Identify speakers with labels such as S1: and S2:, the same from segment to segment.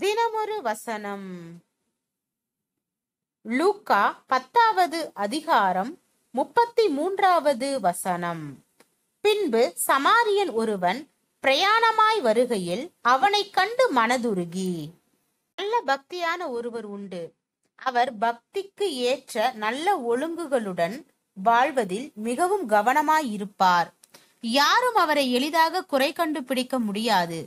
S1: தினமொரு வசனம் லூக்கா பத்தாவது அதிகாரம் முப்பத்தி மூன்றாவது வசனம் பின்பு சமாரியன் ஒருவன் பிரயாணமாய் வருகையில் அவனை கண்டு மனதுருகி நல்ல பக்தியான ஒருவர் உண்டு அவர் பக்திக்கு ஏற்ற நல்ல ஒழுங்குகளுடன் வாழ்வதில் மிகவும் கவனமாயிருப்பார் யாரும் அவரை எளிதாக குறை கண்டுபிடிக்க முடியாது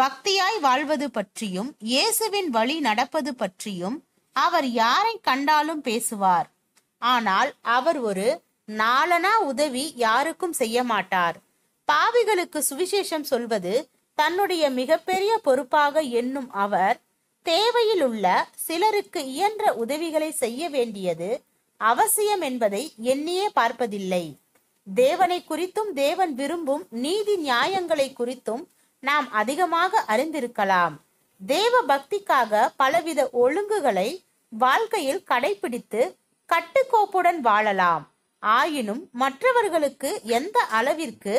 S1: பக்தியாய் வாழ்வது பற்றியும் இயேசுவின் வழி நடப்பது பற்றியும் அவர் யாரை கண்டாலும் பேசுவார் ஆனால் அவர் ஒரு நாளனா உதவி யாருக்கும் செய்ய மாட்டார் பாவிகளுக்கு சுவிசேஷம் சொல்வது தன்னுடைய மிகப்பெரிய பொறுப்பாக எண்ணும் அவர் தேவையில் உள்ள சிலருக்கு இயன்ற உதவிகளை செய்ய வேண்டியது அவசியம் என்பதை எண்ணியே பார்ப்பதில்லை தேவனை குறித்தும் தேவன் விரும்பும் நீதி நியாயங்களை குறித்தும் நாம் அதிகமாக அறிந்திருக்கலாம் தேவ பக்திக்காக பலவித ஒழுங்குகளை வாழ்க்கையில் கடைபிடித்து கட்டுக்கோப்புடன் வாழலாம் ஆயினும் மற்றவர்களுக்கு எந்த அளவிற்கு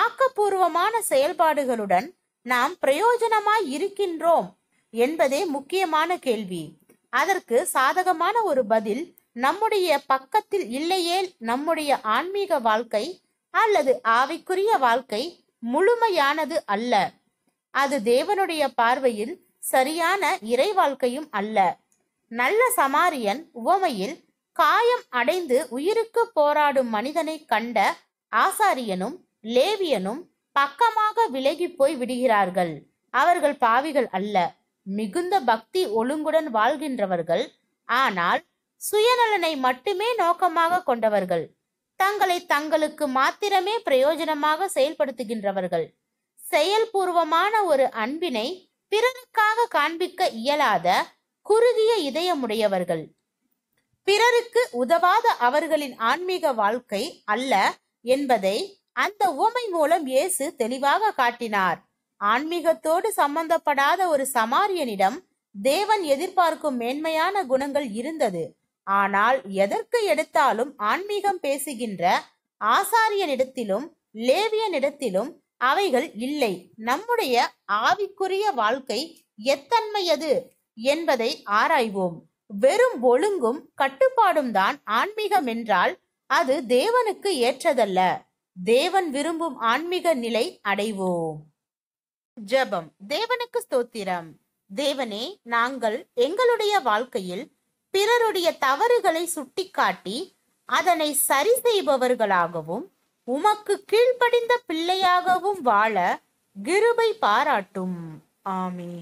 S1: ஆக்கப்பூர்வமான செயல்பாடுகளுடன் நாம் பிரயோஜனமாய் இருக்கின்றோம் என்பதே முக்கியமான கேள்வி அதற்கு சாதகமான ஒரு பதில் நம்முடைய பக்கத்தில் இல்லையே நம்முடைய ஆன்மீக வாழ்க்கை அல்லது ஆவிக்குரிய வாழ்க்கை முழுமையானது அல்ல அது தேவனுடைய பார்வையில் சரியான இறை வாழ்க்கையும் அல்ல நல்ல சமாரியன் உவமையில் காயம் அடைந்து உயிருக்கு போராடும் மனிதனை கண்ட ஆசாரியனும் லேவியனும் பக்கமாக விலகி போய் விடுகிறார்கள் அவர்கள் பாவிகள் அல்ல மிகுந்த பக்தி ஒழுங்குடன் வாழ்கின்றவர்கள் ஆனால் சுயநலனை மட்டுமே நோக்கமாக கொண்டவர்கள் சட்டங்களை தங்களுக்கு மாத்திரமே பிரயோஜனமாக செயல்படுத்துகின்றவர்கள் செயல்பூர்வமான ஒரு அன்பினை பிறருக்காக காண்பிக்க இயலாத குறுகிய இதயமுடையவர்கள் பிறருக்கு உதவாத அவர்களின் ஆன்மீக வாழ்க்கை அல்ல என்பதை அந்த உவமை மூலம் இயேசு தெளிவாக காட்டினார் ஆன்மீகத்தோடு சம்பந்தப்படாத ஒரு சமாரியனிடம் தேவன் எதிர்பார்க்கும் மேன்மையான குணங்கள் இருந்தது ஆனால் எதற்கு எடுத்தாலும் ஆன்மீகம் பேசுகின்ற ஆசாரியனிடத்திலும் லேவியனிடத்திலும் அவைகள் இல்லை நம்முடைய ஆவிக்குரிய வாழ்க்கை எத்தன்மையது என்பதை ஆராய்வோம் வெறும் ஒழுங்கும் கட்டுப்பாடும் தான் ஆன்மீகம் என்றால் அது தேவனுக்கு ஏற்றதல்ல தேவன் விரும்பும் ஆன்மீக நிலை அடைவோம் ஜபம் தேவனுக்கு ஸ்தோத்திரம் தேவனே நாங்கள் எங்களுடைய வாழ்க்கையில் பிறருடைய தவறுகளை சுட்டிக்காட்டி அதனை சரி செய்பவர்களாகவும் உமக்கு கீழ்ப்படிந்த பிள்ளையாகவும் வாழ கிருபை பாராட்டும் ஆமே